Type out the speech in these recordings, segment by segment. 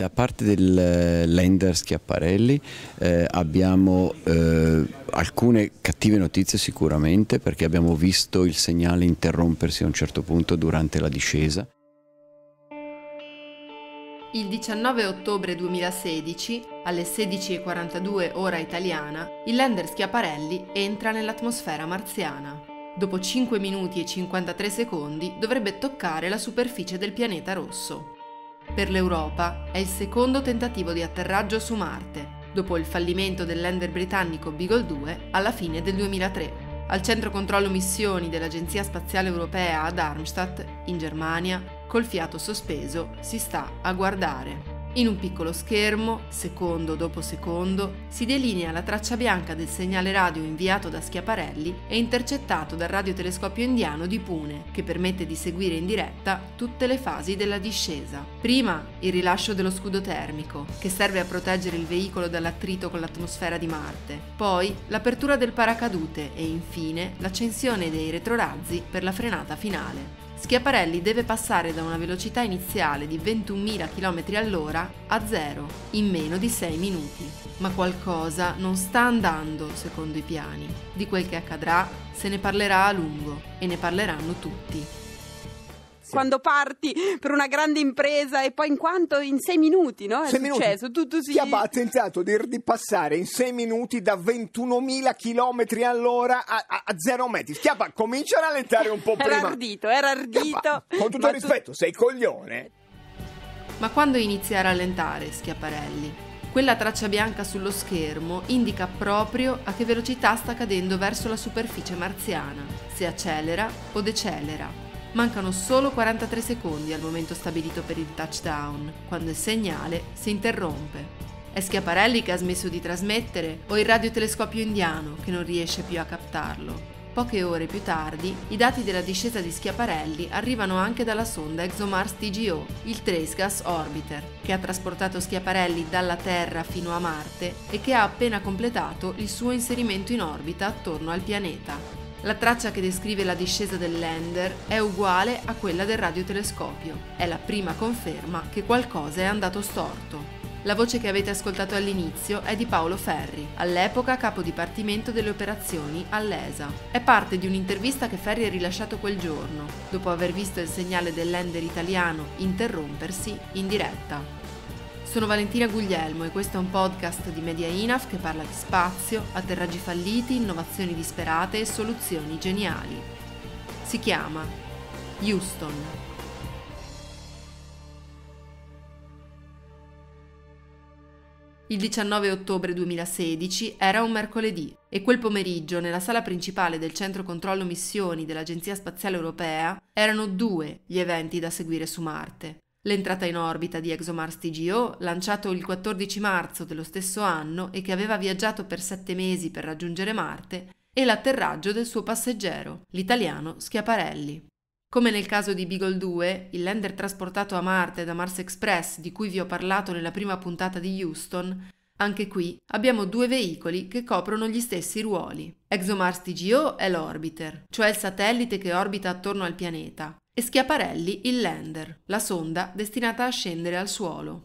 Da parte del eh, lender Schiaparelli eh, abbiamo eh, alcune cattive notizie sicuramente perché abbiamo visto il segnale interrompersi a un certo punto durante la discesa. Il 19 ottobre 2016, alle 16.42 ora italiana, il lender Schiaparelli entra nell'atmosfera marziana. Dopo 5 minuti e 53 secondi dovrebbe toccare la superficie del pianeta rosso. Per l'Europa è il secondo tentativo di atterraggio su Marte, dopo il fallimento del lander britannico Beagle 2 alla fine del 2003. Al centro controllo missioni dell'Agenzia Spaziale Europea ad Armstadt, in Germania, col fiato sospeso, si sta a guardare. In un piccolo schermo, secondo dopo secondo, si delinea la traccia bianca del segnale radio inviato da Schiaparelli e intercettato dal radiotelescopio indiano di Pune, che permette di seguire in diretta tutte le fasi della discesa. Prima il rilascio dello scudo termico, che serve a proteggere il veicolo dall'attrito con l'atmosfera di Marte, poi l'apertura del paracadute e infine l'accensione dei retrorazzi per la frenata finale. Schiaparelli deve passare da una velocità iniziale di 21.000 km all'ora a zero in meno di 6 minuti. Ma qualcosa non sta andando secondo i piani. Di quel che accadrà se ne parlerà a lungo e ne parleranno tutti quando parti per una grande impresa e poi in quanto in sei minuti, no? È sei successo. Minuti. Tu, tu si... ha tentato di, di, passare in sei minuti da 21.000 km all'ora a, a, a zero metri. Schiappa, comincia a rallentare un po' prima. Era ardito, era ardito. Schiappa, con tutto il rispetto, tu... sei coglione. Ma quando inizia a rallentare Schiaparelli? Quella traccia bianca sullo schermo indica proprio a che velocità sta cadendo verso la superficie marziana, se accelera o decelera. Mancano solo 43 secondi al momento stabilito per il touchdown, quando il segnale si interrompe. È Schiaparelli che ha smesso di trasmettere o il radiotelescopio indiano che non riesce più a captarlo? Poche ore più tardi, i dati della discesa di Schiaparelli arrivano anche dalla sonda ExoMars TGO, il Tracegas Orbiter, che ha trasportato Schiaparelli dalla Terra fino a Marte e che ha appena completato il suo inserimento in orbita attorno al pianeta. La traccia che descrive la discesa del lander è uguale a quella del radiotelescopio. È la prima conferma che qualcosa è andato storto. La voce che avete ascoltato all'inizio è di Paolo Ferri, all'epoca capo dipartimento delle operazioni all'ESA. È parte di un'intervista che Ferri ha rilasciato quel giorno, dopo aver visto il segnale del lander italiano interrompersi in diretta. Sono Valentina Guglielmo e questo è un podcast di Media Inaf che parla di spazio, atterraggi falliti, innovazioni disperate e soluzioni geniali. Si chiama Houston. Il 19 ottobre 2016 era un mercoledì e quel pomeriggio nella sala principale del Centro Controllo Missioni dell'Agenzia Spaziale Europea erano due gli eventi da seguire su Marte. L'entrata in orbita di ExoMars TGO, lanciato il 14 marzo dello stesso anno e che aveva viaggiato per sette mesi per raggiungere Marte, e l'atterraggio del suo passeggero, l'italiano Schiaparelli. Come nel caso di Beagle 2, il lander trasportato a Marte da Mars Express di cui vi ho parlato nella prima puntata di Houston, anche qui abbiamo due veicoli che coprono gli stessi ruoli. ExoMars TGO è l'orbiter, cioè il satellite che orbita attorno al pianeta, e Schiaparelli il lander, la sonda destinata a scendere al suolo.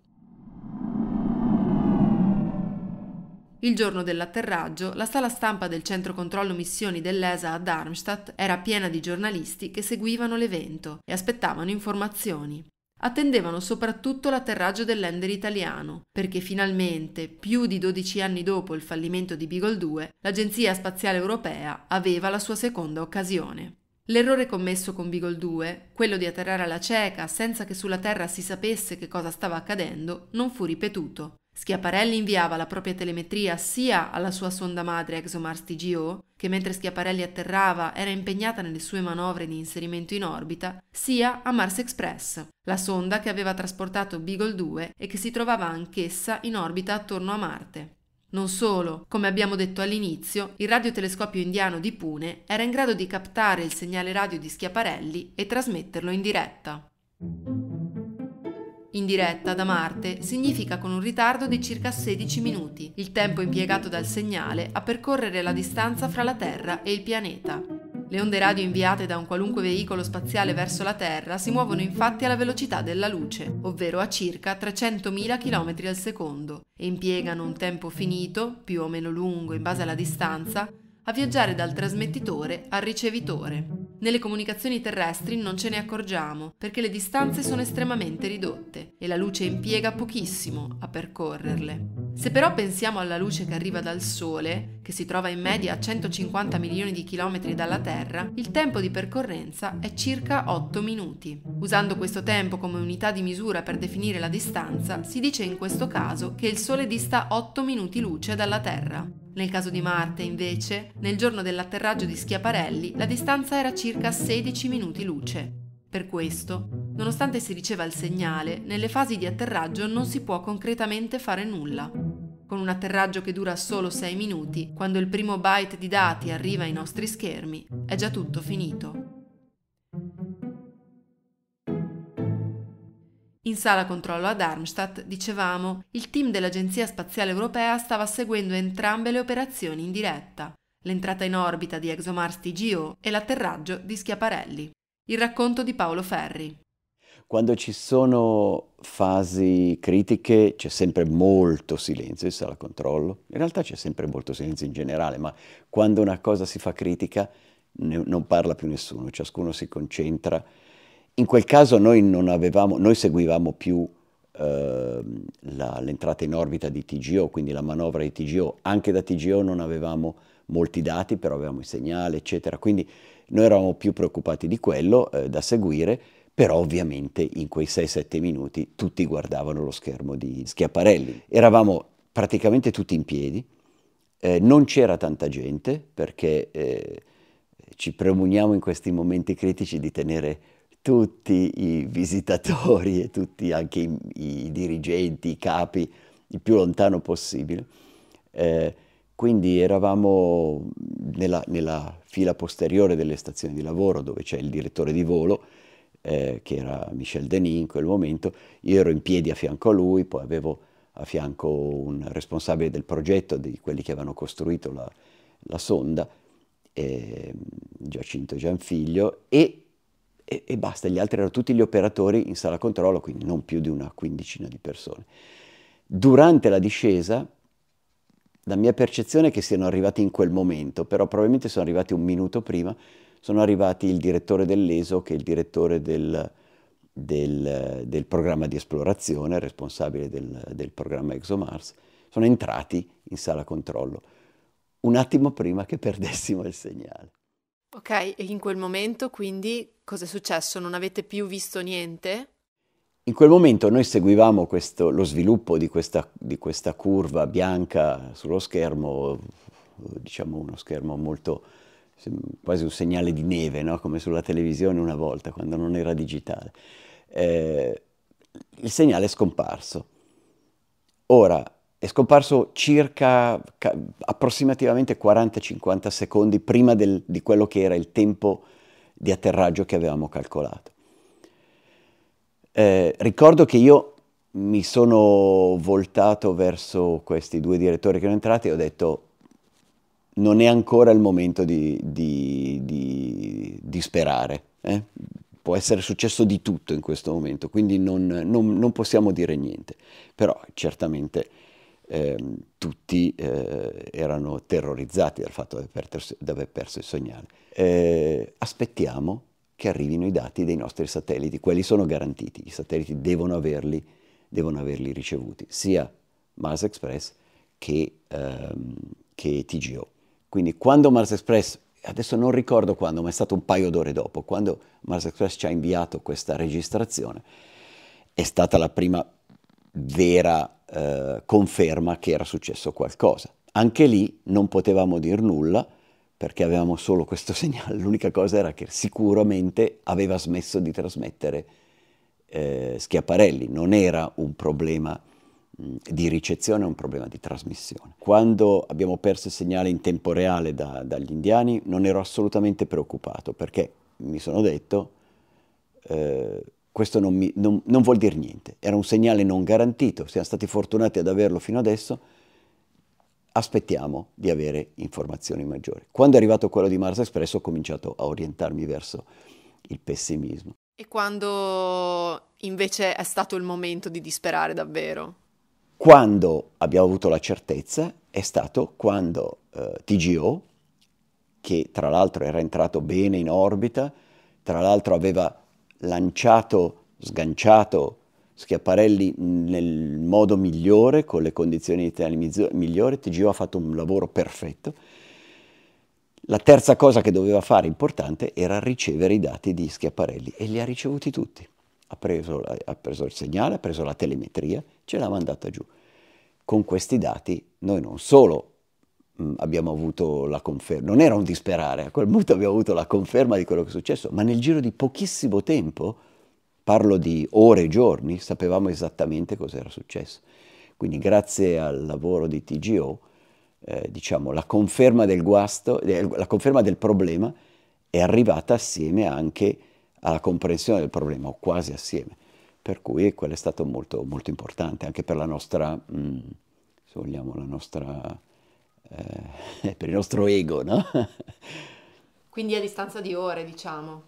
Il giorno dell'atterraggio, la sala stampa del centro controllo missioni dell'ESA a Darmstadt era piena di giornalisti che seguivano l'evento e aspettavano informazioni. Attendevano soprattutto l'atterraggio del lander italiano, perché finalmente, più di 12 anni dopo il fallimento di Beagle 2, l'Agenzia Spaziale Europea aveva la sua seconda occasione. L'errore commesso con Beagle 2, quello di atterrare alla cieca senza che sulla Terra si sapesse che cosa stava accadendo, non fu ripetuto. Schiaparelli inviava la propria telemetria sia alla sua sonda madre ExoMars TGO, che mentre Schiaparelli atterrava era impegnata nelle sue manovre di inserimento in orbita, sia a Mars Express, la sonda che aveva trasportato Beagle 2 e che si trovava anch'essa in orbita attorno a Marte. Non solo, come abbiamo detto all'inizio, il radiotelescopio indiano di Pune era in grado di captare il segnale radio di Schiaparelli e trasmetterlo in diretta. In diretta da Marte significa con un ritardo di circa 16 minuti, il tempo impiegato dal segnale a percorrere la distanza fra la Terra e il pianeta. Le onde radio inviate da un qualunque veicolo spaziale verso la Terra si muovono infatti alla velocità della luce, ovvero a circa 300.000 km al secondo, e impiegano un tempo finito, più o meno lungo in base alla distanza, a viaggiare dal trasmettitore al ricevitore. Nelle comunicazioni terrestri non ce ne accorgiamo perché le distanze sono estremamente ridotte e la luce impiega pochissimo a percorrerle. Se però pensiamo alla luce che arriva dal Sole, che si trova in media a 150 milioni di chilometri dalla Terra, il tempo di percorrenza è circa 8 minuti. Usando questo tempo come unità di misura per definire la distanza, si dice in questo caso che il Sole dista 8 minuti luce dalla Terra. Nel caso di Marte, invece, nel giorno dell'atterraggio di Schiaparelli, la distanza era circa 16 minuti luce, per questo, nonostante si riceva il segnale, nelle fasi di atterraggio non si può concretamente fare nulla. Con un atterraggio che dura solo 6 minuti, quando il primo byte di dati arriva ai nostri schermi, è già tutto finito. In sala controllo ad Armstadt, dicevamo, il team dell'Agenzia Spaziale Europea stava seguendo entrambe le operazioni in diretta, l'entrata in orbita di ExoMars TGO e l'atterraggio di Schiaparelli. Il racconto di Paolo Ferri. Quando ci sono fasi critiche c'è sempre molto silenzio in sala controllo, in realtà c'è sempre molto silenzio in generale, ma quando una cosa si fa critica ne, non parla più nessuno, ciascuno si concentra. In quel caso noi non avevamo, noi seguivamo più eh, l'entrata in orbita di TGO, quindi la manovra di TGO, anche da TGO non avevamo molti dati, però avevamo i segnali, eccetera. Quindi noi eravamo più preoccupati di quello eh, da seguire, però ovviamente in quei 6-7 minuti tutti guardavano lo schermo di Schiaparelli. Eravamo praticamente tutti in piedi, eh, non c'era tanta gente perché eh, ci premuniamo in questi momenti critici di tenere tutti i visitatori e tutti anche i, i dirigenti, i capi, il più lontano possibile. Eh, quindi eravamo nella, nella, fila posteriore delle stazioni di lavoro dove c'è il direttore di volo, eh, che era Michel Denis in quel momento, io ero in piedi a fianco a lui, poi avevo a fianco un responsabile del progetto, di quelli che avevano costruito la, la sonda, eh, Giacinto Gianfiglio, e, e, e basta, gli altri erano tutti gli operatori in sala controllo, quindi non più di una quindicina di persone. Durante la discesa la mia percezione è che siano arrivati in quel momento, però probabilmente sono arrivati un minuto prima, sono arrivati il direttore dell'ESO che è il direttore del, del, del programma di esplorazione, responsabile del, del programma ExoMars, sono entrati in sala controllo un attimo prima che perdessimo il segnale. Ok, e in quel momento quindi cosa è successo? Non avete più visto niente? In quel momento noi seguivamo questo, lo sviluppo di questa, di questa, curva bianca sullo schermo, diciamo uno schermo molto, quasi un segnale di neve, no? come sulla televisione una volta quando non era digitale. Eh, il segnale è scomparso. Ora, è scomparso circa approssimativamente 40-50 secondi prima del, di quello che era il tempo di atterraggio che avevamo calcolato. Eh, ricordo che io mi sono voltato verso questi due direttori che erano entrati e ho detto non è ancora il momento di, di, di, di sperare. Eh? Può essere successo di tutto in questo momento, quindi non, non, non possiamo dire niente. Però certamente eh, tutti eh, erano terrorizzati dal fatto di aver perso, di aver perso il segnale. Eh, aspettiamo che arrivino i dati dei nostri satelliti. Quelli sono garantiti, i satelliti devono averli, devono averli ricevuti, sia Mars Express che, ehm, che TGO. Quindi quando Mars Express, adesso non ricordo quando, ma è stato un paio d'ore dopo, quando Mars Express ci ha inviato questa registrazione, è stata la prima vera eh, conferma che era successo qualcosa. Anche lì non potevamo dire nulla, perché avevamo solo questo segnale, l'unica cosa era che sicuramente aveva smesso di trasmettere eh, Schiaparelli, non era un problema di ricezione, è un problema di trasmissione. Quando abbiamo perso il segnale in tempo reale da, dagli indiani non ero assolutamente preoccupato perché mi sono detto eh, questo non, mi, non, non vuol dire niente, era un segnale non garantito, siamo stati fortunati ad averlo fino adesso, aspettiamo di avere informazioni maggiori. Quando è arrivato quello di Mars Express ho cominciato a orientarmi verso il pessimismo. E quando invece è stato il momento di disperare davvero? Quando abbiamo avuto la certezza è stato quando eh, TGO, che tra l'altro era entrato bene in orbita, tra l'altro aveva lanciato, sganciato Schiaparelli nel modo migliore, con le condizioni editoriali migliori, TGO ha fatto un lavoro perfetto. La terza cosa che doveva fare importante era ricevere i dati di Schiaparelli e li ha ricevuti tutti. Ha preso, ha preso il segnale, ha preso la telemetria, ce l'ha mandata giù. Con questi dati noi non solo abbiamo avuto la conferma, non era un disperare, a quel punto abbiamo avuto la conferma di quello che è successo, ma nel giro di pochissimo tempo parlo di ore e giorni, sapevamo esattamente cosa era successo. Quindi grazie al lavoro di TGO, eh, diciamo, la conferma del guasto, la conferma del problema è arrivata assieme anche alla comprensione del problema, o quasi assieme. Per cui quello è stato molto, molto importante anche per la nostra, mh, mm, se vogliamo, la nostra, eh, per il nostro ego, no? Quindi a distanza di ore, diciamo.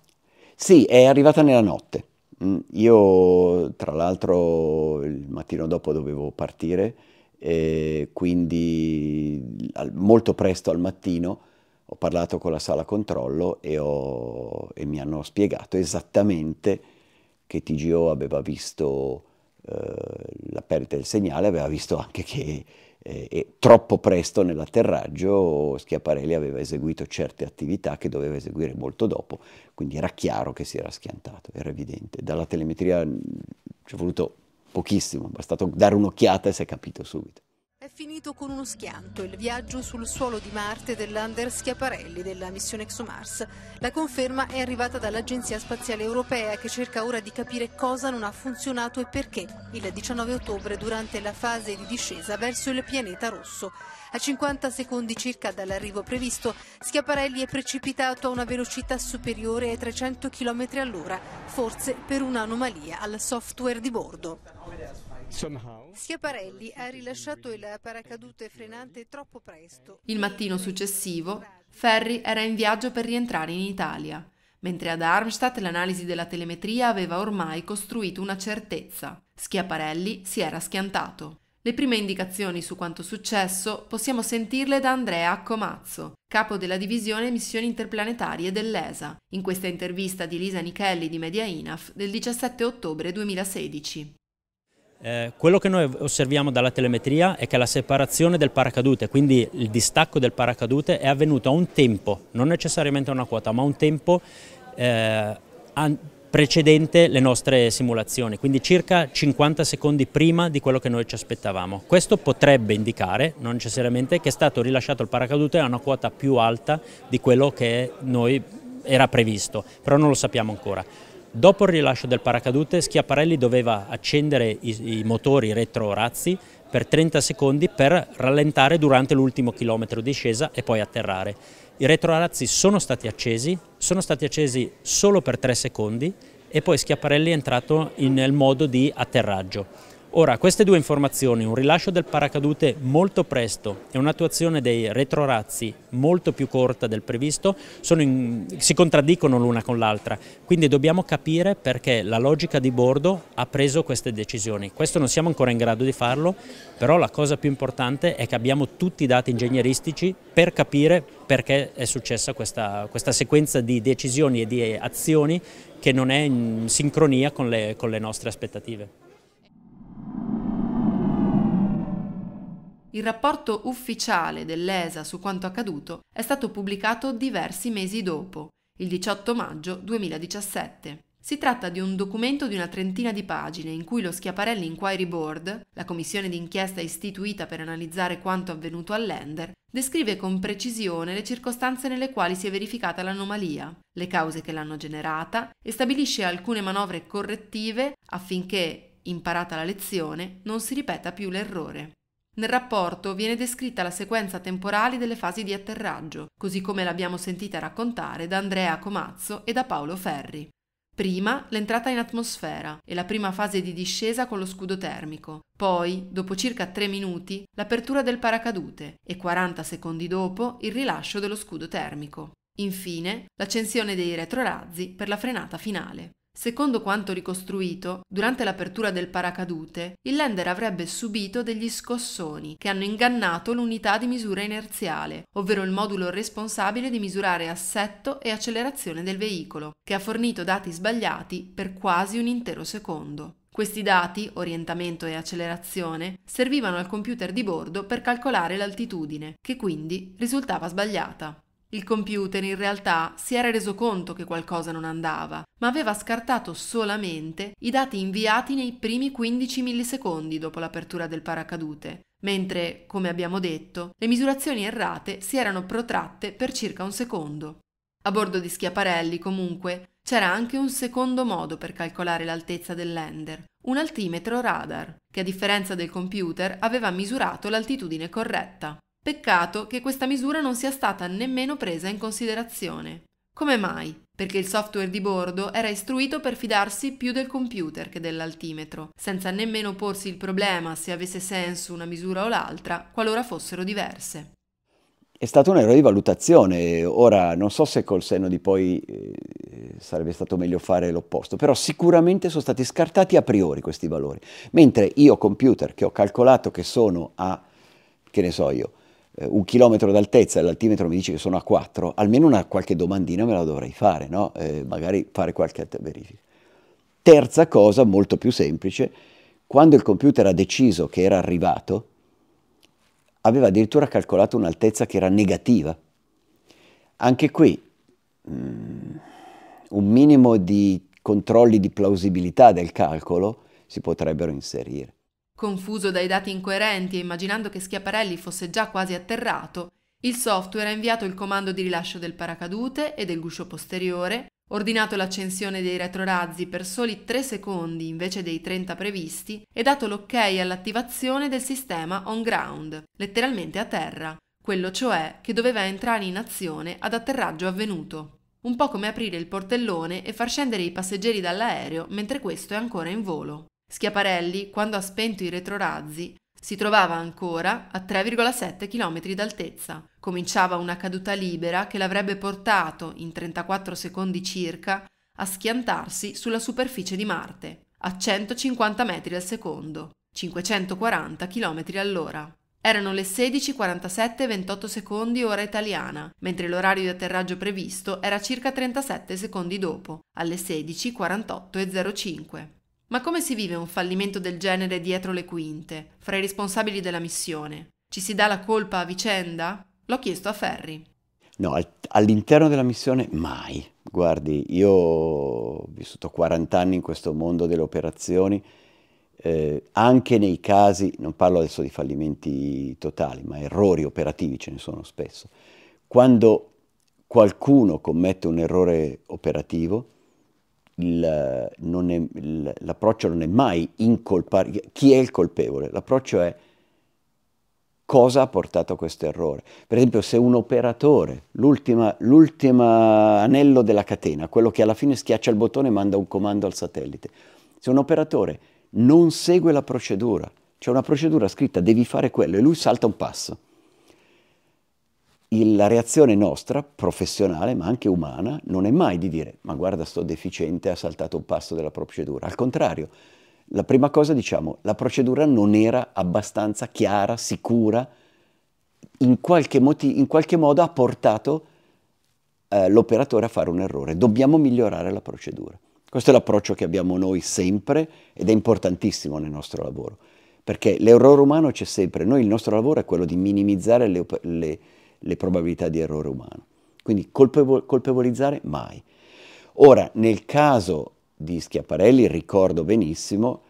Sì, è arrivata nella notte. Mm, io tra l'altro il mattino dopo dovevo partire, e quindi al, molto presto al mattino ho parlato con la sala controllo e, ho, e mi hanno spiegato esattamente che TGO aveva visto eh, la perdita del segnale aveva visto anche che eh, troppo presto nell'atterraggio Schiaparelli aveva eseguito certe attività che doveva eseguire molto dopo, quindi era chiaro che si era schiantato, era evidente. Dalla telemetria mm, ci è voluto pochissimo, è bastato dare un'occhiata e si è capito subito. È finito con uno schianto il viaggio sul suolo di Marte dell'Under Schiaparelli della missione ExoMars. La conferma è arrivata dall'Agenzia Spaziale Europea che cerca ora di capire cosa non ha funzionato e perché il 19 ottobre durante la fase di discesa verso il pianeta rosso. A 50 secondi circa dall'arrivo previsto, Schiaparelli è precipitato a una velocità superiore ai 300 km all'ora, forse per un'anomalia al software di bordo. Schiaparelli ha rilasciato il paracadute frenante troppo presto. Il mattino successivo, Ferri era in viaggio per rientrare in Italia, mentre ad Armstadt l'analisi della telemetria aveva ormai costruito una certezza. Schiaparelli si era schiantato. Le prime indicazioni su quanto successo possiamo sentirle da Andrea Accomazzo, capo della divisione missioni interplanetarie dell'ESA, in questa intervista di Lisa Nichelli di Media Inaf del 17 ottobre 2016. Eh, quello che noi osserviamo dalla telemetria è che la separazione del paracadute, quindi il distacco del paracadute, è avvenuto a un tempo, non necessariamente a una quota, ma a un tempo eh, precedente le nostre simulazioni, quindi circa 50 secondi prima di quello che noi ci aspettavamo. Questo potrebbe indicare, non necessariamente, che è stato rilasciato il paracadute a una quota più alta di quello che noi era previsto, però non lo sappiamo ancora. Dopo il rilascio del paracadute Schiaparelli doveva accendere i, i motori retrorazzi per 30 secondi per rallentare durante l'ultimo chilometro di scesa e poi atterrare. I retrorazzi sono stati accesi, sono stati accesi solo per 3 secondi e poi Schiaparelli è entrato nel modo di atterraggio. Ora, queste due informazioni, un rilascio del paracadute molto presto e un'attuazione dei retrorazzi molto più corta del previsto, in, si contraddicono l'una con l'altra, quindi dobbiamo capire perché la logica di bordo ha preso queste decisioni. Questo non siamo ancora in grado di farlo, però la cosa più importante è che abbiamo tutti i dati ingegneristici per capire perché è successa questa, questa sequenza di decisioni e di azioni che non è in sincronia con le, con le nostre aspettative. Il rapporto ufficiale dell'ESA su quanto accaduto è stato pubblicato diversi mesi dopo, il 18 maggio 2017. Si tratta di un documento di una trentina di pagine in cui lo Schiaparelli Inquiry Board, la commissione d'inchiesta istituita per analizzare quanto avvenuto all'Ender, descrive con precisione le circostanze nelle quali si è verificata l'anomalia, le cause che l'hanno generata e stabilisce alcune manovre correttive affinché, imparata la lezione, non si ripeta più l'errore. Nel rapporto viene descritta la sequenza temporale delle fasi di atterraggio, così come l'abbiamo sentita raccontare da Andrea Comazzo e da Paolo Ferri. Prima l'entrata in atmosfera e la prima fase di discesa con lo scudo termico, poi, dopo circa 3 minuti, l'apertura del paracadute e 40 secondi dopo il rilascio dello scudo termico. Infine, l'accensione dei retrorazzi per la frenata finale. Secondo quanto ricostruito, durante l'apertura del paracadute, il lander avrebbe subito degli scossoni che hanno ingannato l'unità di misura inerziale, ovvero il modulo responsabile di misurare assetto e accelerazione del veicolo, che ha fornito dati sbagliati per quasi un intero secondo. Questi dati, orientamento e accelerazione, servivano al computer di bordo per calcolare l'altitudine, che quindi risultava sbagliata. Il computer in realtà si era reso conto che qualcosa non andava, ma aveva scartato solamente i dati inviati nei primi 15 millisecondi dopo l'apertura del paracadute, mentre, come abbiamo detto, le misurazioni errate si erano protratte per circa un secondo. A bordo di Schiaparelli, comunque, c'era anche un secondo modo per calcolare l'altezza del lander, un altimetro radar, che a differenza del computer aveva misurato l'altitudine corretta. Peccato che questa misura non sia stata nemmeno presa in considerazione. Come mai? Perché il software di bordo era istruito per fidarsi più del computer che dell'altimetro, senza nemmeno porsi il problema se avesse senso una misura o l'altra, qualora fossero diverse. È stato un errore di valutazione, ora non so se col senno di poi eh, sarebbe stato meglio fare l'opposto, però sicuramente sono stati scartati a priori questi valori, mentre io computer che ho calcolato che sono a, che ne so io, eh, un chilometro d'altezza e l'altimetro mi dice che sono a 4, almeno una qualche domandina me la dovrei fare, no? eh, magari fare qualche altra verifica. Terza cosa, molto più semplice, quando il computer ha deciso che era arrivato, aveva addirittura calcolato un'altezza che era negativa. Anche qui um, un minimo di controlli di plausibilità del calcolo si potrebbero inserire. Confuso dai dati incoerenti e immaginando che Schiaparelli fosse già quasi atterrato, il software ha inviato il comando di rilascio del paracadute e del guscio posteriore, ordinato l'accensione dei retrorazzi per soli 3 secondi invece dei 30 previsti e dato l'ok all'attivazione del sistema on ground, letteralmente a terra, quello cioè che doveva entrare in azione ad atterraggio avvenuto. Un po' come aprire il portellone e far scendere i passeggeri dall'aereo mentre questo è ancora in volo. Schiaparelli, quando ha spento i retrorazzi, si trovava ancora a 3,7 km d'altezza. Cominciava una caduta libera che l'avrebbe portato, in 34 secondi circa, a schiantarsi sulla superficie di Marte, a 150 metri al secondo, 540 km all'ora. Erano le 16.47 28 secondi ora italiana, mentre l'orario di atterraggio previsto era circa 37 secondi dopo, alle 16.48 e 05. Ma come si vive un fallimento del genere dietro le quinte, fra i responsabili della missione? Ci si dà la colpa a vicenda? L'ho chiesto a Ferri. No, all'interno della missione mai. Guardi, io ho vissuto 40 anni in questo mondo delle operazioni, eh, anche nei casi, non parlo adesso di fallimenti totali, ma errori operativi ce ne sono spesso. Quando qualcuno commette un errore operativo, l'approccio non è mai incolpare chi è il colpevole, l'approccio è cosa ha portato a questo errore. Per esempio se un operatore, l'ultimo anello della catena, quello che alla fine schiaccia il bottone e manda un comando al satellite, se un operatore non segue la procedura, c'è una procedura scritta devi fare quello e lui salta un passo, la reazione nostra, professionale ma anche umana, non è mai di dire ma guarda sto deficiente, ha saltato un passo della procedura. Al contrario, la prima cosa diciamo la procedura non era abbastanza chiara, sicura, in qualche, in qualche modo ha portato eh, l'operatore a fare un errore. Dobbiamo migliorare la procedura. Questo è l'approccio che abbiamo noi sempre ed è importantissimo nel nostro lavoro, perché l'errore umano c'è sempre. Noi il nostro lavoro è quello di minimizzare le, le le probabilità di errore umano. Quindi colpevo- colpevolizzare mai. Ora, nel caso di Schiaparelli ricordo benissimo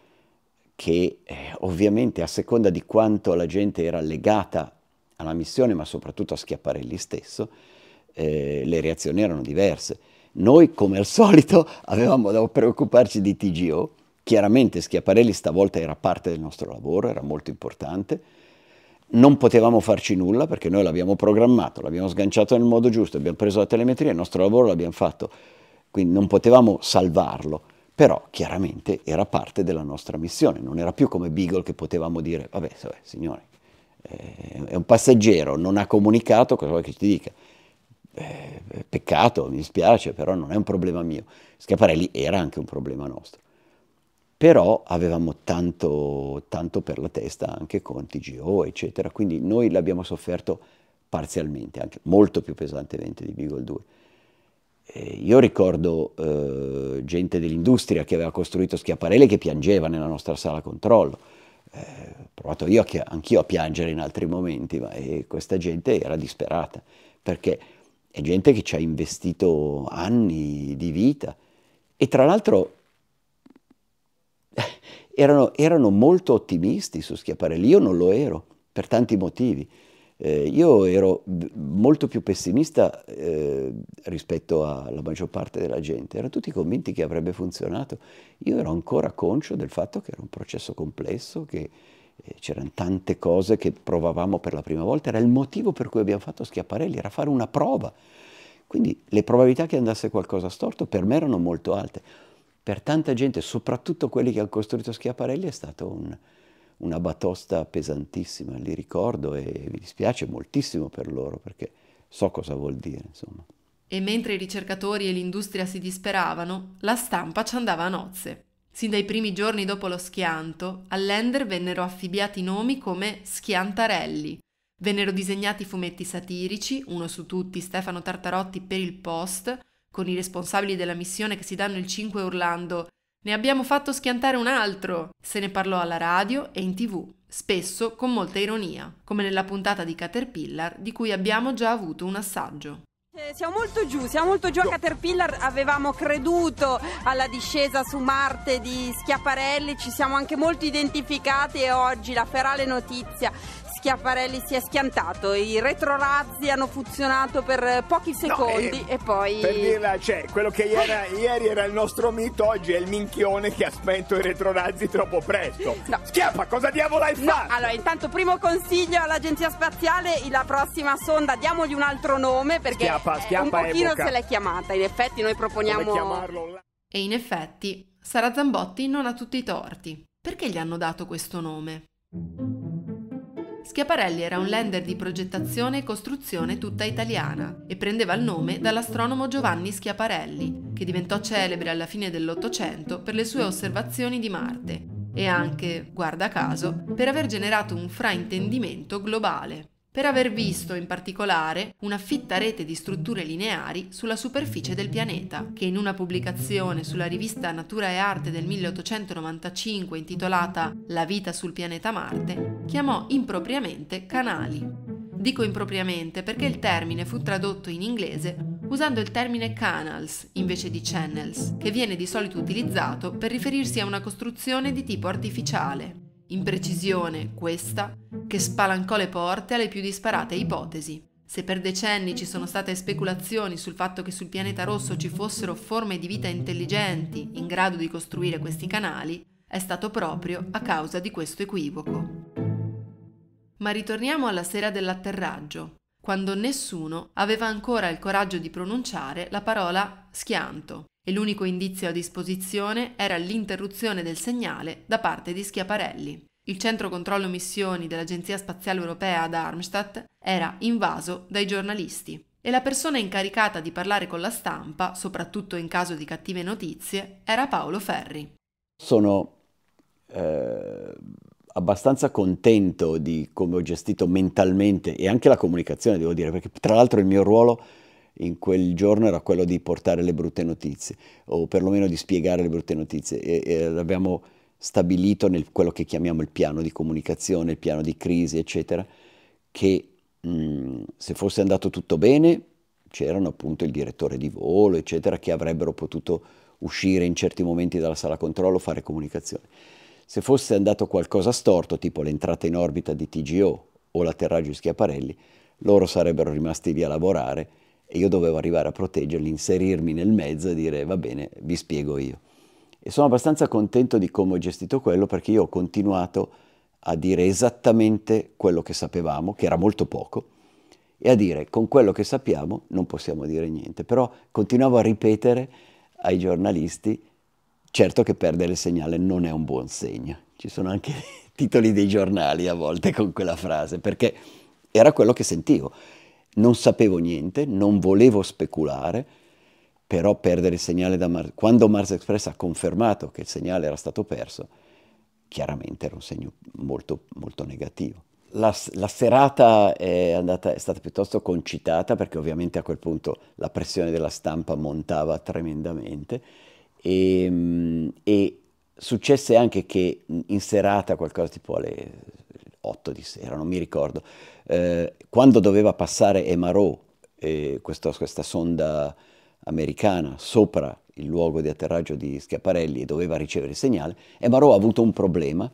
che eh, ovviamente a seconda di quanto la gente era legata alla missione, ma soprattutto a Schiaparelli stesso, eh, le reazioni erano diverse. Noi, come al solito, avevamo da preoccuparci di TGO, chiaramente Schiaparelli stavolta era parte del nostro lavoro, era molto importante, non potevamo farci nulla perché noi l'abbiamo programmato, l'abbiamo sganciato nel modo giusto, abbiamo preso la telemetria, il nostro lavoro l'abbiamo fatto, quindi non potevamo salvarlo, però chiaramente era parte della nostra missione, non era più come Beagle che potevamo dire, vabbè, vabbè signori, eh, è un passeggero, non ha comunicato, cosa vuoi che ti dica? Eh, peccato, mi dispiace, però non è un problema mio. Schiaparelli era anche un problema nostro però avevamo tanto, tanto per la testa anche con TGO, eccetera, quindi noi l'abbiamo sofferto parzialmente, anche molto più pesantemente di Beagle 2. Eh, io ricordo eh, gente dell'industria che aveva costruito Schiaparelli che piangeva nella nostra sala controllo, eh, ho provato io anch'io a piangere in altri momenti, ma questa gente era disperata, perché è gente che ci ha investito anni di vita e tra l'altro erano, erano molto ottimisti su Schiaparelli, io non lo ero per tanti motivi. Eh, io ero molto più pessimista eh, rispetto alla maggior parte della gente, erano tutti convinti che avrebbe funzionato. Io ero ancora conscio del fatto che era un processo complesso, che eh, c'erano tante cose che provavamo per la prima volta, era il motivo per cui abbiamo fatto Schiaparelli, era fare una prova. Quindi le probabilità che andasse qualcosa storto per me erano molto alte per tanta gente, soprattutto quelli che hanno costruito Schiaparelli, è stata un, una batosta pesantissima, li ricordo e mi dispiace moltissimo per loro perché so cosa vuol dire, insomma. E mentre i ricercatori e l'industria si disperavano, la stampa ci andava a nozze. Sin dai primi giorni dopo lo schianto, all'Ender vennero affibbiati nomi come Schiantarelli. Vennero disegnati fumetti satirici, uno su tutti Stefano Tartarotti per il Post, con i responsabili della missione che si danno il 5 urlando ne abbiamo fatto schiantare un altro! Se ne parlò alla radio e in tv, spesso con molta ironia, come nella puntata di Caterpillar di cui abbiamo già avuto un assaggio. Eh, siamo molto giù, siamo molto giù a Caterpillar, avevamo creduto alla discesa su Marte di Schiaparelli, ci siamo anche molto identificati e oggi la ferale notizia Schiaparelli si è schiantato, i retrorazzi hanno funzionato per pochi secondi no, eh, e, e, poi... Per dirla, cioè, quello che era, ieri era il nostro mito, oggi è il minchione che ha spento i retrorazzi troppo presto. No. Schiaffa, cosa diavolo hai fatto? allora, intanto primo consiglio all'Agenzia Spaziale, la prossima sonda diamogli un altro nome perché schiappa, eh, schiappa un pochino epoca. se l'è chiamata, in effetti noi proponiamo... Chiamarlo... E in effetti, Sara Zambotti non ha tutti i torti. Perché gli hanno dato questo nome? Schiaparelli era un lender di progettazione e costruzione tutta italiana e prendeva il nome dall'astronomo Giovanni Schiaparelli, che diventò celebre alla fine dell'Ottocento per le sue osservazioni di Marte e anche, guarda caso, per aver generato un fraintendimento globale per aver visto in particolare una fitta rete di strutture lineari sulla superficie del pianeta, che in una pubblicazione sulla rivista Natura e Arte del 1895 intitolata La vita sul pianeta Marte chiamò impropriamente canali. Dico impropriamente perché il termine fu tradotto in inglese usando il termine canals invece di channels, che viene di solito utilizzato per riferirsi a una costruzione di tipo artificiale. Imprecisione, questa, che spalancò le porte alle più disparate ipotesi. Se per decenni ci sono state speculazioni sul fatto che sul pianeta rosso ci fossero forme di vita intelligenti in grado di costruire questi canali, è stato proprio a causa di questo equivoco. Ma ritorniamo alla sera dell'atterraggio, quando nessuno aveva ancora il coraggio di pronunciare la parola schianto e l'unico indizio a disposizione era l'interruzione del segnale da parte di Schiaparelli. Il centro controllo missioni dell'Agenzia Spaziale Europea ad Armstadt era invaso dai giornalisti e la persona incaricata di parlare con la stampa, soprattutto in caso di cattive notizie, era Paolo Ferri. Sono eh, abbastanza contento di come ho gestito mentalmente e anche la comunicazione, devo dire, perché tra l'altro il mio ruolo in quel giorno era quello di portare le brutte notizie o perlomeno di spiegare le brutte notizie e, e l'abbiamo stabilito nel quello che chiamiamo il piano di comunicazione, il piano di crisi, eccetera, che mh, mm, se fosse andato tutto bene c'erano appunto il direttore di volo, eccetera, che avrebbero potuto uscire in certi momenti dalla sala controllo, fare comunicazione. Se fosse andato qualcosa storto, tipo l'entrata in orbita di TGO o l'atterraggio di Schiaparelli, loro sarebbero rimasti lì a lavorare e io dovevo arrivare a proteggerli, inserirmi nel mezzo e dire va bene, vi spiego io. E sono abbastanza contento di come ho gestito quello perché io ho continuato a dire esattamente quello che sapevamo, che era molto poco, e a dire con quello che sappiamo non possiamo dire niente, però continuavo a ripetere ai giornalisti, certo che perdere il segnale non è un buon segno, ci sono anche titoli dei giornali a volte con quella frase, perché era quello che sentivo non sapevo niente, non volevo speculare, però perdere il segnale da Mars, quando Mars Express ha confermato che il segnale era stato perso, chiaramente era un segno molto, molto negativo. La, la serata è, andata, è stata piuttosto concitata perché ovviamente a quel punto la pressione della stampa montava tremendamente e, ehm, e successe anche che in serata, qualcosa tipo alle 8 di sera, non mi ricordo, eh, quando doveva passare Emaro, eh, questo, questa sonda americana, sopra il luogo di atterraggio di Schiaparelli e doveva ricevere il segnale, Emaro ha avuto un problema,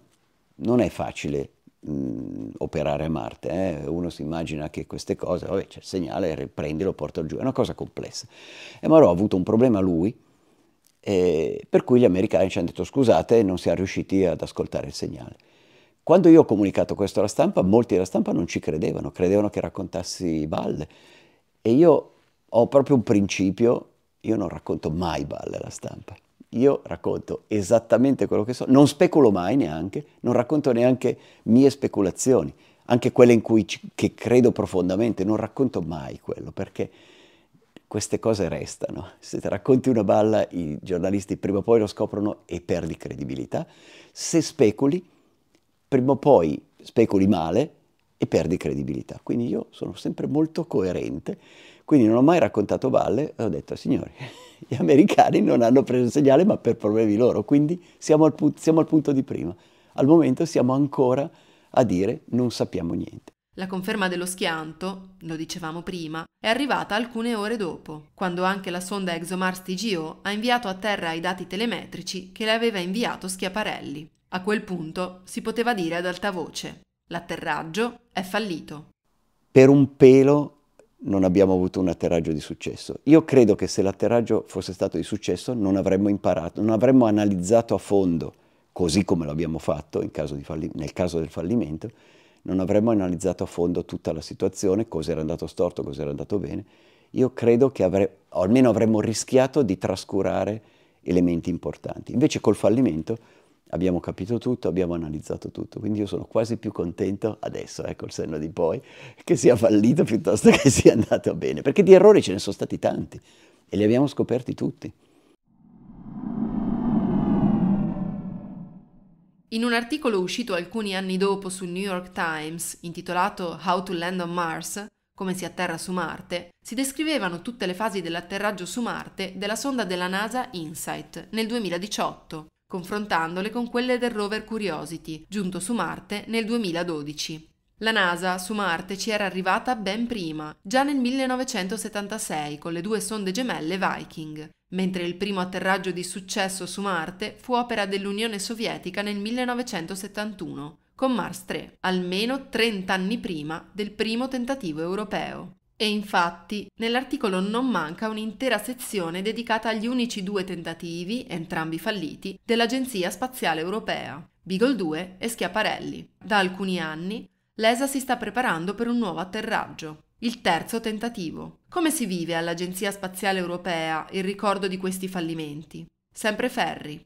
non è facile mh, mm, operare a Marte, eh? uno si immagina che queste cose, vabbè c'è il segnale, prendilo, portalo giù, è una cosa complessa. Emaro ha avuto un problema lui, eh, per cui gli americani ci hanno detto scusate non siamo riusciti ad ascoltare il segnale. Quando io ho comunicato questo alla stampa, molti della stampa non ci credevano, credevano che raccontassi balle. E io ho proprio un principio, io non racconto mai balle alla stampa. Io racconto esattamente quello che so, non speculo mai neanche, non racconto neanche mie speculazioni, anche quelle in cui ci, credo profondamente, non racconto mai quello, perché queste cose restano. Se ti racconti una balla, i giornalisti prima o poi lo scoprono e perdi credibilità. Se speculi, prima o poi speculi male e perdi credibilità. Quindi io sono sempre molto coerente, quindi non ho mai raccontato balle e ho detto, signori, gli americani non hanno preso il segnale ma per problemi loro, quindi siamo al, pu- siamo al punto di prima. Al momento siamo ancora a dire non sappiamo niente. La conferma dello schianto, lo dicevamo prima, è arrivata alcune ore dopo, quando anche la sonda ExoMars TGO ha inviato a terra i dati telemetrici che le aveva inviato Schiaparelli. A quel punto si poteva dire ad alta voce, l'atterraggio è fallito. Per un pelo non abbiamo avuto un atterraggio di successo. Io credo che se l'atterraggio fosse stato di successo non avremmo imparato, non avremmo analizzato a fondo, così come lo abbiamo fatto caso nel caso del fallimento, non avremmo analizzato a fondo tutta la situazione, cosa era andato storto, cosa era andato bene. Io credo che avre almeno avremmo rischiato di trascurare elementi importanti. Invece col fallimento abbiamo capito tutto, abbiamo analizzato tutto, quindi io sono quasi più contento adesso, ecco eh, il senno di poi, che sia fallito piuttosto che sia andato bene, perché di errori ce ne sono stati tanti e li abbiamo scoperti tutti. In un articolo uscito alcuni anni dopo sul New York Times, intitolato How to Land on Mars, come si atterra su Marte, si descrivevano tutte le fasi dell'atterraggio su Marte della sonda della NASA Insight nel 2018 confrontandole con quelle del rover Curiosity, giunto su Marte nel 2012. La NASA su Marte ci era arrivata ben prima, già nel 1976 con le due sonde gemelle Viking, mentre il primo atterraggio di successo su Marte fu opera dell'Unione Sovietica nel 1971, con Mars 3, almeno 30 anni prima del primo tentativo europeo. E infatti, nell'articolo non manca un'intera sezione dedicata agli unici due tentativi, entrambi falliti, dell'Agenzia Spaziale Europea, Beagle 2 e Schiaparelli. Da alcuni anni, l'ESA si sta preparando per un nuovo atterraggio, il terzo tentativo. Come si vive all'Agenzia Spaziale Europea il ricordo di questi fallimenti? Sempre Ferri.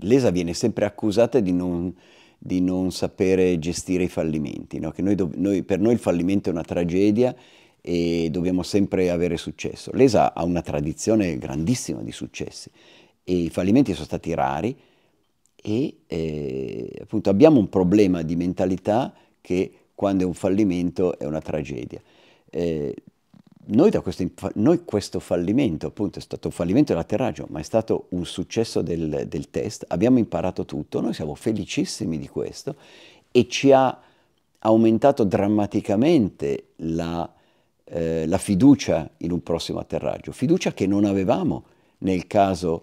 L'ESA viene sempre accusata di non di non sapere gestire i fallimenti, no? noi, noi, per noi il fallimento è una tragedia e dobbiamo sempre avere successo. L'ESA ha una tradizione grandissima di successi e i fallimenti sono stati rari e eh, appunto abbiamo un problema di mentalità che quando è un fallimento è una tragedia. Eh, noi, questo, noi, questo, fallimento, appunto, è stato un fallimento dell'atterraggio, ma è stato un successo del, del, test, abbiamo imparato tutto, noi siamo felicissimi di questo e ci ha aumentato drammaticamente la eh, la fiducia in un prossimo atterraggio, fiducia che non avevamo nel caso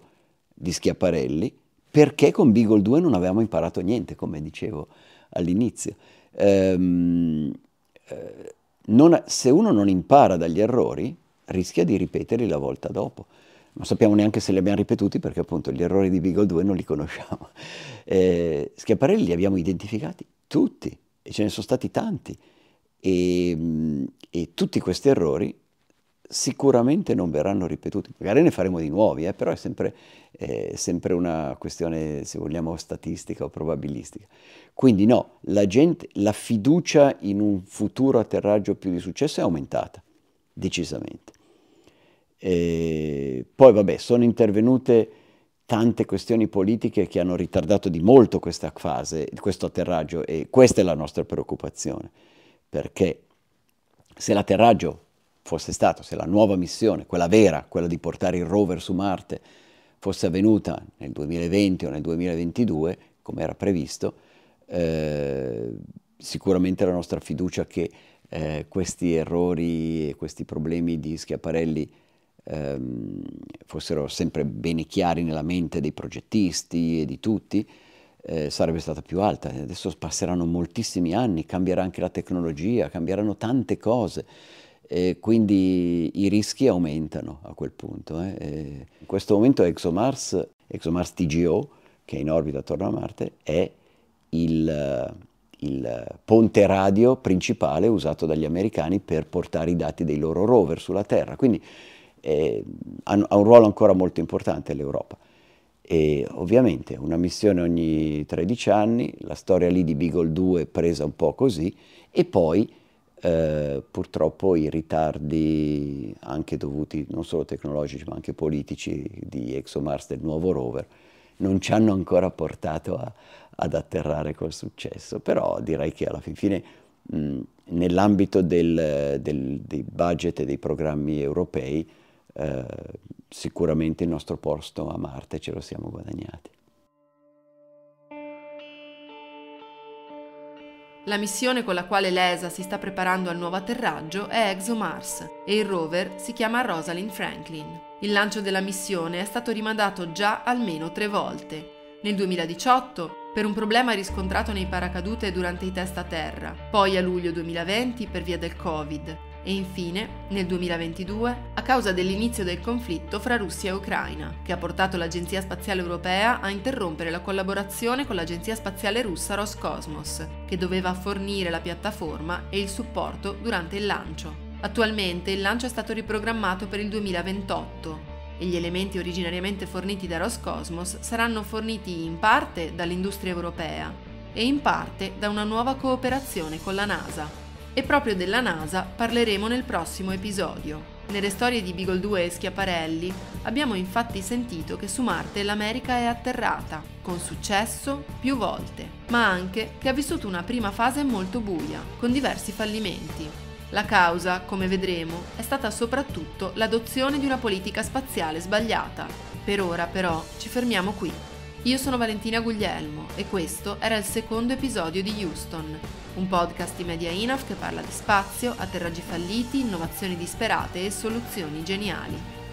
di Schiaparelli, perché con Beagle 2 non avevamo imparato niente, come dicevo all'inizio. Ehm, eh, non, se uno non impara dagli errori, rischia di ripeterli la volta dopo. Non sappiamo neanche se li abbiamo ripetuti perché appunto gli errori di Beagle 2 non li conosciamo. Eh, Schiaparelli li abbiamo identificati tutti e ce ne sono stati tanti. E, ehm, e, tutti questi errori sicuramente non verranno ripetuti, magari ne faremo di nuovi, eh, però è sempre, eh, sempre, una questione, se vogliamo, statistica o probabilistica. Quindi no, la, gente, la fiducia in un futuro atterraggio più di successo è aumentata, decisamente. E ehm, poi vabbè, sono intervenute tante questioni politiche che hanno ritardato di molto questa fase, questo atterraggio e questa è la nostra preoccupazione perché se l'atterraggio fosse stato, se la nuova missione, quella vera, quella di portare il rover su Marte, fosse avvenuta nel 2020 o nel 2022, come era previsto, eh, sicuramente la nostra fiducia che eh, questi errori e questi problemi di Schiaparelli ehm, fossero sempre bene chiari nella mente dei progettisti e di tutti, eh, sarebbe stata più alta. Adesso passeranno moltissimi anni, cambierà anche la tecnologia, cambieranno tante cose. E quindi i rischi aumentano a quel punto. Eh. In questo momento ExoMars, ExoMars TGO, che è in orbita attorno a Marte, è il, il ponte radio principale usato dagli americani per portare i dati dei loro rover sulla Terra. Quindi eh, ha un ruolo ancora molto importante l'Europa e ovviamente una missione ogni 13 anni, la storia lì di Beagle 2 è presa un po' così e poi eh, purtroppo i ritardi anche dovuti non solo tecnologici ma anche politici di ExoMars del nuovo rover non ci hanno ancora portato a, ad atterrare col successo, però direi che alla fin fine nell'ambito del, del, dei budget e dei programmi europei eh, sicuramente il nostro posto a Marte ce lo siamo guadagnati. La missione con la quale l'ESA si sta preparando al nuovo atterraggio è ExoMars e il rover si chiama Rosalind Franklin. Il lancio della missione è stato rimandato già almeno tre volte. Nel 2018 per un problema riscontrato nei paracadute durante i test a terra, poi a luglio 2020 per via del Covid e infine, nel 2022, a causa dell'inizio del conflitto fra Russia e Ucraina, che ha portato l'Agenzia Spaziale Europea a interrompere la collaborazione con l'Agenzia Spaziale Russa Roscosmos, che doveva fornire la piattaforma e il supporto durante il lancio. Attualmente il lancio è stato riprogrammato per il 2028 e gli elementi originariamente forniti da Roscosmos saranno forniti in parte dall'industria europea e in parte da una nuova cooperazione con la NASA. E proprio della NASA parleremo nel prossimo episodio. Nelle storie di 2 e Schiaparelli abbiamo infatti sentito che su Marte l'America è atterrata, con successo più volte, ma anche che ha vissuto una prima fase molto buia, con diversi fallimenti. La causa, come vedremo, è stata soprattutto l'adozione di una politica spaziale sbagliata. Per ora però ci fermiamo qui. Io sono Valentina Guglielmo e questo era il secondo episodio di Houston, un podcast di Media Enough che parla di spazio, atterraggi falliti, innovazioni disperate e soluzioni geniali.